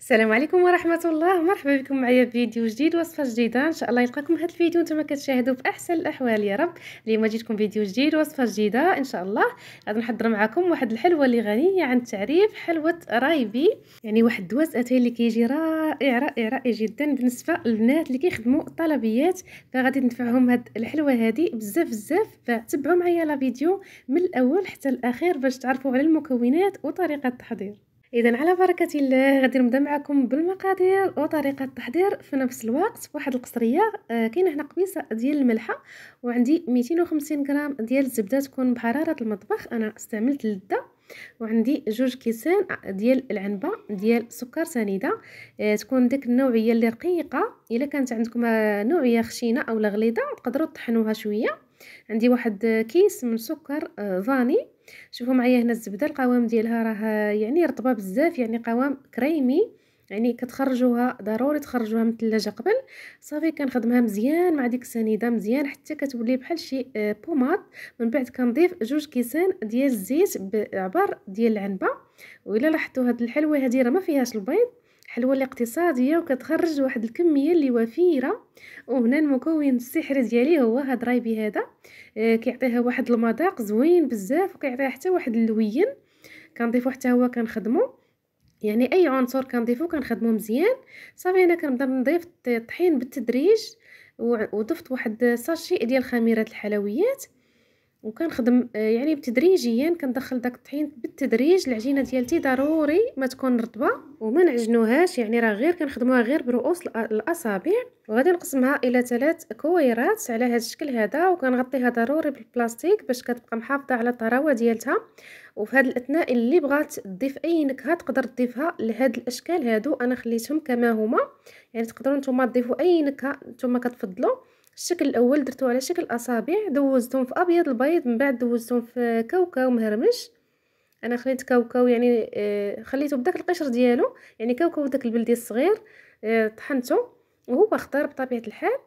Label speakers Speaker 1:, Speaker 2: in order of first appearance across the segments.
Speaker 1: السلام عليكم ورحمه الله مرحبا بكم معايا فيديو جديد وصفه جديده ان شاء الله يلقاكم هذا الفيديو نتوما كتشاهدوا باحسن الاحوال يا رب اليوم جيتكم فيديو جديد وصفه جديده ان شاء الله غادي نحضر معكم واحد الحلوه اللي غنيه عن التعريف حلوه رايبي يعني واحد الدواس اتاي اللي كيجي رائع رائع رائع جدا بالنسبه للبنات اللي كيخدموا الطلبيات فغادي تنفعهم هاد الحلوه هذه بزاف بزاف فتبعوا معايا لا فيديو من الاول حتى الاخير باش تعرفوا على المكونات وطريقه التحضير اذا على بركه الله غادي نبدا معكم بالمقادير وطريقه التحضير في نفس الوقت واحد القصريه آه كاينه هنا قبيصه ديال الملحه وعندي 250 غرام ديال الزبده تكون بحراره المطبخ انا استعملت اللذه وعندي جوج كيسان ديال العنبه ديال سكر سنيده آه تكون ديك النوعيه اللي رقيقه الا كانت عندكم آه، نوعيه خشينه اولا غليظه تقدروا تطحنوها شويه عندي واحد كيس من سكر آه، فاني شوفوا معايا هنا الزبده القوام ديالها راه يعني رطبه بزاف يعني قوام كريمي يعني كتخرجوها ضروري تخرجوها من الثلاجه قبل صافي كنخدمها مزيان مع ديك السنيده مزيان حتى كتولي بحال شي آه، بوماط من بعد كنضيف جوج كيسان ديال الزيت بعبر ديال العنبه و الا لاحظتوا هاد الحلوه هادي راه ما فيهاش البيض الحلوه الاقتصاديه وكتخرج واحد الكميه اللي وفيره وهنا المكون السحري ديالي هو هاد رايبي هذا آه كيعطيها واحد المذاق زوين بزاف وكيعطيها حتى واحد اللوين كنضيفو حتى هو كنخدمو يعني اي عنصر كنضيفو كنخدمو مزيان صافي انا كنبدا نضيف الطحين بالتدريج وضفت واحد ساشي ديال خميره الحلويات خدم آه، يعني بتدريجيا كندخل داك الطحين بالتدريج العجينه ديالتي ضروري ما تكون رطبه وما نعجنوهاش يعني راه غير كنخدموها غير برؤوس الاصابع وغادي نقسمها الى ثلاث كويرات على هذا الشكل هذا وكنغطيها ضروري بالبلاستيك باش كتبقى محافظه على الطراوه ديالتها وفي هذا الاثناء اللي بغات تضيف اي نكهه تقدر تضيفها لهاد الاشكال هادو انا خليتهم كما هما يعني تقدروا نتوما تضيفوا اي نكهه نتوما كتفضلوا الشكل الاول درتو على شكل اصابع دوزتهم في ابيض البيض من بعد دوزتهم في كاوكاو مهرمش انا خليت كاوكاو يعني آه، خليته بداك القشر ديالو يعني كاوكاو داك البلدي الصغير آه، طحنته وهو خضر بطبيعه الحال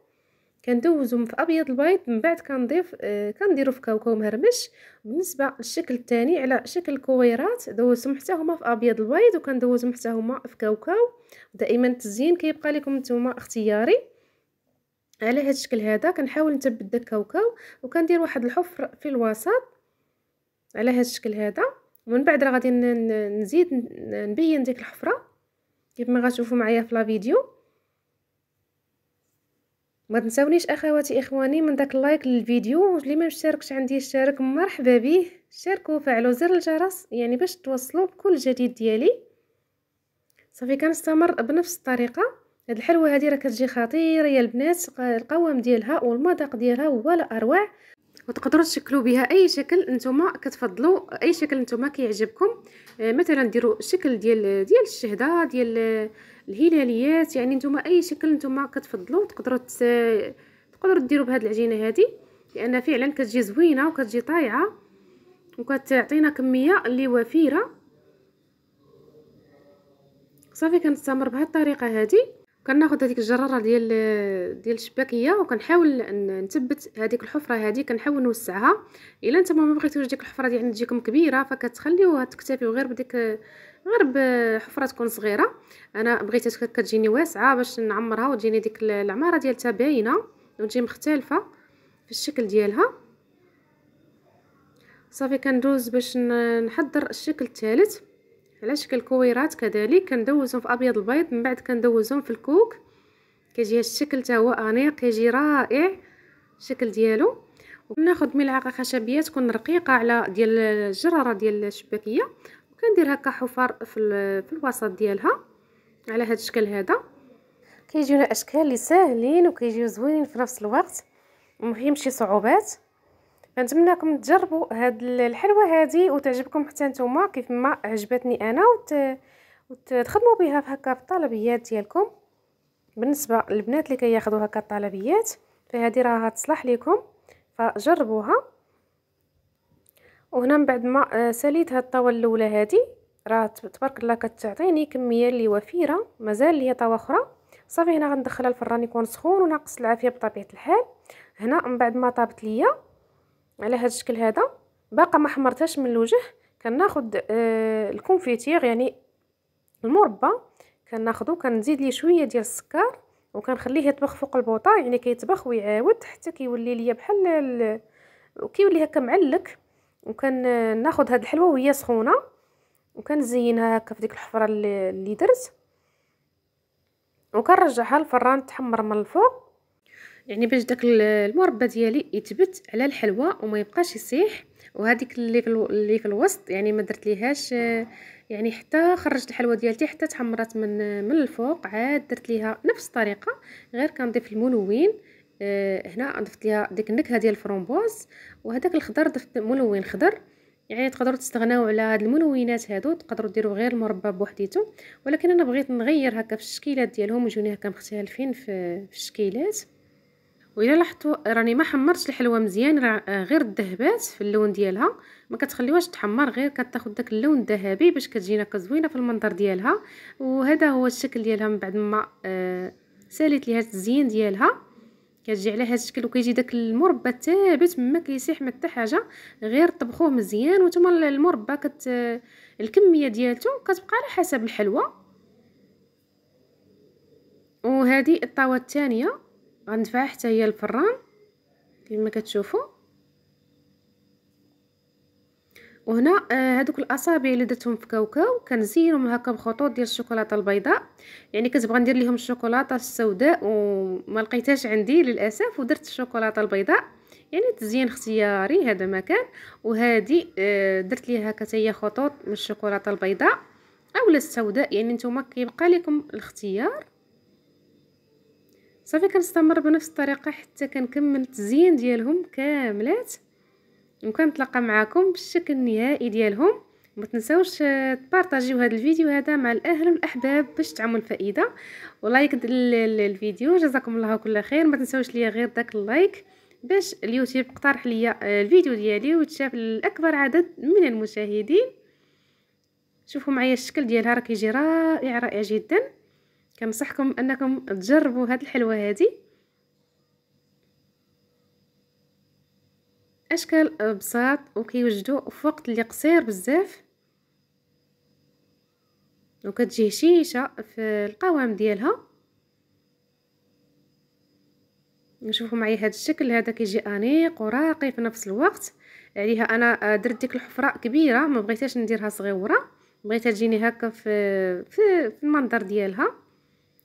Speaker 1: كندوزهم في ابيض البيض من بعد كنضيف آه، كنديرو في كاوكاو مهرمش بالنسبه للشكل الثاني على شكل كويرات دوزتهم حتى هما في ابيض البيض وكندوزهم حتى هما في كاوكاو دائما التزيين كيبقى لكم نتوما اختياري على هذا الشكل هذا كنحاول نثبت داك الكاوكاو وكندير واحد الحفر في الوسط على هذا الشكل هذا ومن بعد راه غادي نزيد نبين ديك الحفره كيف ما غتشوفوا معايا في لا فيديو ما تنساونيش اخواتي اخواني من داك اللايك للفيديو واللي ما مشتركش عندي يشترك مرحبا به شاركوا وفعلوا زر الجرس يعني باش توصلوا بكل جديد ديالي صافي كنستمر بنفس الطريقه هاد الحلوه هادي راه كتجي خطيره يا البنات القوام ديالها والمذاق ديالها هو اروع وتقدروا تشكلوا بها اي شكل نتوما كتفضلوا اي شكل نتوما كيعجبكم آه، مثلا ديروا شكل ديال ديال الشهده ديال الهلاليات يعني نتوما اي شكل نتوما كتفضلوا تقدروا تقدروا ديروا بهاد العجينه هادي لان فعلا كتجي زوينه وكتجي طايعه وكتعطينا كميه اللي وفيره صافي كنستمر بهاد الطريقه هادي كناخد هذيك الجراره ديال ديال الشباكيه وكنحاول نثبت هذيك الحفره هذه كنحاول نوسعها الا نتوما ما بغيتوش ديك الحفره ديال تجيكم كبيره فكتخليوها تكتفيو غير بديك غير بحفره تكون صغيره انا بغيتها كتجيني واسعه باش نعمرها وتجيني ديك العماره ديالتها باينه وتجي مختلفه في الشكل ديالها صافي كندوز باش نحضر الشكل الثالث على شكل كويرات كذلك كندوزهم في ابيض البيض من بعد كندوزهم في الكوك كيجي هذا الشكل تا هو انيق كيجي رائع الشكل ديالو وناخذ ملعقه خشبيه تكون رقيقه على ديال الجراره ديال الشباكيه وكندير هكا حفر في, في الوسط ديالها على هذا الشكل هذا كيجيونا اشكال اللي ساهلين وكيجيو زوينين في نفس الوقت ومهمش شي صعوبات كنتمناكم تجربوا هاد الحلوه هذه وتعجبكم حتى نتوما كيف ما عجبتني انا وت... وتخدموا بها في هكا في الطلبيات ديالكم بالنسبه للبنات اللي كياخذوا هكا الطلبيات فهادي راها تصلح لكم فجربوها وهنا من بعد ما آه، ساليت هاد الطاوله الاولى هادي راه تبارك الله كتعطيني كميه اللي وفيره مازال ليا طاوه اخرى صافي هنا غندخلها الفران يكون سخون وناقص العافيه بطبيعه الحال هنا من بعد ما طابت ليا على هذا الشكل هذا باقا ما حمرتهاش من الوجه كناخذ آه الكونفيتير يعني المربى كناخذو كنزيد ليه شويه ديال السكر وكنخليه يطبخ فوق البوطه يعني كيطبخ ويعاود حتى كيولي ليا بحال ال... كيولي هكا معلك وكناخذ هاد الحلوه وهي سخونه وكنزينها هكا في ديك الحفره اللي درت وكنرجعها للفران تحمر من الفوق يعني باش داك المربى ديالي يثبت على الحلوى وما يبقاش يسيح وهذيك اللي في اللي في الوسط يعني ما درت ليهاش يعني حتى خرجت الحلوى ديالتي حتى تحمرات من من الفوق عاد درت ليها نفس الطريقه غير كنضيف الملون آه، هنا ضفت ليها ديك النكهه ديال الفرومبوز وهذاك الخضر ضفت ملون خضر يعني تقدروا تستغناو على هاد الملونات هادو تقدروا ديروا غير المربى بوحديتو ولكن انا بغيت نغير هكا في الشكيلات ديالهم يجوني هكا مختلفين في الشكيلات والا لاحظتوا راني ما حمرتش الحلوه مزيان غير الذهبات في اللون ديالها ما كتخليوهاش تحمر غير كتاخذ داك اللون الذهبي باش كتجينا كزوينه في المنظر ديالها وهذا هو الشكل ديالها من بعد ما آه ساليت ليها التزيين ديالها كتجي على هذا الشكل وكيجي داك المربى ثابت ما كيسيح ما حتى حاجه غير طبخوه مزيان وانتما المربى كت الكميه ديالته كتبقى على حسب الحلوه وهذه الطاوه الثانيه غندفعها حتى هي الفران كما كتشوفوا وهنا آه، هادوك الاصابع اللي درتهم في كاوكاو كنزينهم هكا بخطوط ديال الشوكولاته البيضاء يعني كتبغى ندير لهم الشوكولاته السوداء وما لقيتهاش عندي للاسف ودرت الشوكولاته البيضاء يعني تزيين اختياري هذا ما كان وهذه آه، درت ليها هكا هي خطوط من الشوكولاته البيضاء اولا السوداء يعني نتوما كيبقى لكم الاختيار صافي كنستمر بنفس الطريقه حتى كنكمل التزيين ديالهم كاملات وكنتلاقى معكم بالشكل النهائي ديالهم ما تنساوش تبارطاجيو هذا الفيديو هذا مع الاهل والاحباب باش تعمو الفائده ولايك الفيديو جزاكم الله كل خير ما تنساوش ليا غير داك اللايك باش اليوتيوب اقترح ليا الفيديو ديالي وتشاف لاكبر عدد من المشاهدين شوفوا معايا الشكل ديالها راه كيجي رائع رائع جدا كنصحكم انكم تجربوا هاد الحلوه هادي اشكال بساط وكيوجدوا في وقت اللي قصير بزاف وكتجي هشيشه في القوام ديالها نشوفوا معايا هذا الشكل هذا كيجي انيق وراقي في نفس الوقت عليها انا درت ديك الحفره كبيره ما بغيتهاش نديرها صغيره بغيتها تجيني هكا في, في المنظر ديالها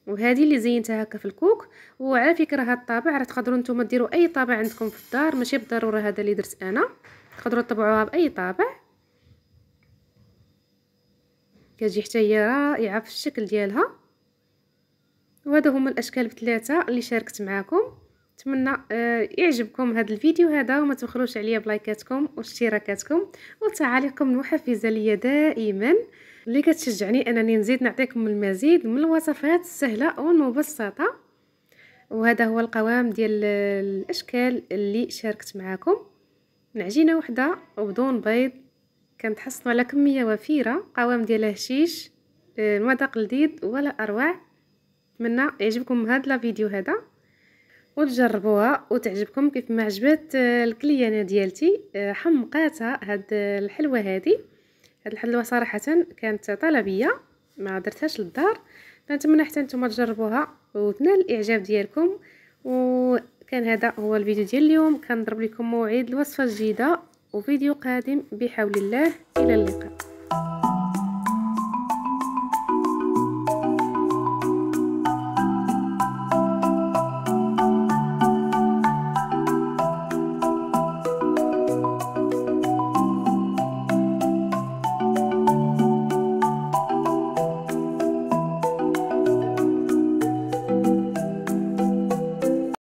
Speaker 1: وهذه اللي زينتها هكا في الكوك وعلى فكره هذا الطابع راه تقدروا نتوما ديروا اي طابع عندكم في الدار ماشي بالضروره هذا اللي درت انا تقدروا تطبعوها باي طابع كتجي حتى هي رائعه في الشكل ديالها وهذا هما الاشكال بثلاثه اللي شاركت معاكم نتمنى آه، يعجبكم هذا الفيديو هذا وما تبخلوش عليا بلايكاتكم واشتراكاتكم وتعاليقكم المحفزه ليا دائما اللي كتشجعني انني نزيد نعطيكم المزيد من الوصفات السهله والمبسطه وهذا هو القوام ديال الاشكال اللي شاركت معكم من عجينه وحده وبدون بيض كنتحصلوا على كميه وفيره قوام ديال هشيش المذاق آه، لذيذ ولا اروع نتمنى يعجبكم هذا الفيديو هذا وتجربوها وتعجبكم كيف ما عجبت آه، الكليانه ديالتي آه، حمقاتها هاد الحلوه هذه هاد الحلوه صراحه كانت طلبيه ما درتهاش للدار فنتمنى حتى نتوما تجربوها وتنال الاعجاب ديالكم وكان هذا هو الفيديو ديال اليوم كنضرب لكم موعد الوصفه الجديده وفيديو قادم بحول الله الى اللقاء